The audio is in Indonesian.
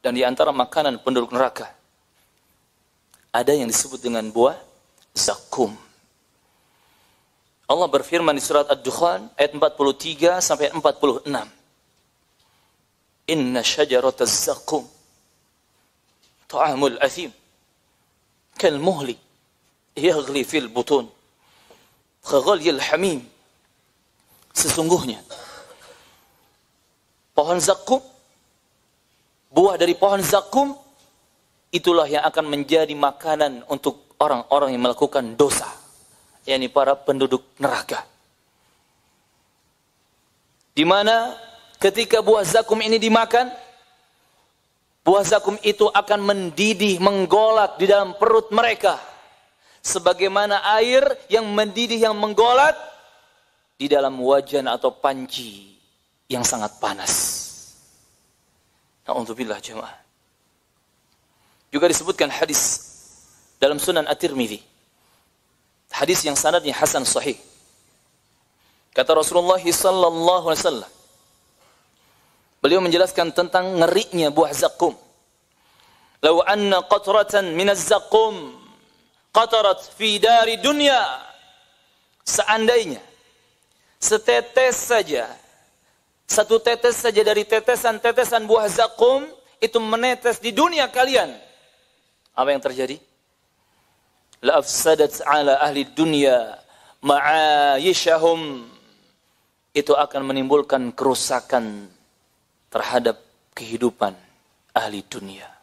Dan di antara makanan penduduk neraka ada yang disebut dengan buah zakum. Allah berfirman di surat Ad-Dukhan ayat 43 sampai 46. Inna syajarata zakum ta'amul athim kal muhli yaghli fil butun kaghalyil hamim sesungguhnya pohon zakum buah dari pohon zakum itulah yang akan menjadi makanan untuk orang-orang yang melakukan dosa yakni para penduduk neraka di mana ketika buah zakum ini dimakan buah zakum itu akan mendidih menggolak di dalam perut mereka sebagaimana air yang mendidih yang menggolak di dalam wajan atau panci yang sangat panas. A'udzubillah jemaah. Juga disebutkan hadis dalam Sunan At-Tirmidzi. Hadis yang sanadnya hasan sahih. Kata Rasulullah sallallahu alaihi wasallam. Beliau menjelaskan tentang ngerinya buah zakum. Lau anna qatratan min az-zaqum qatarat fi dari dunya. Seandainya setetes saja satu tetes saja dari tetesan-tetesan buah zakum itu menetes di dunia kalian. Apa yang terjadi? Lafsadat ala ahli dunia ma'ayishahum. Itu akan menimbulkan kerusakan terhadap kehidupan ahli dunia.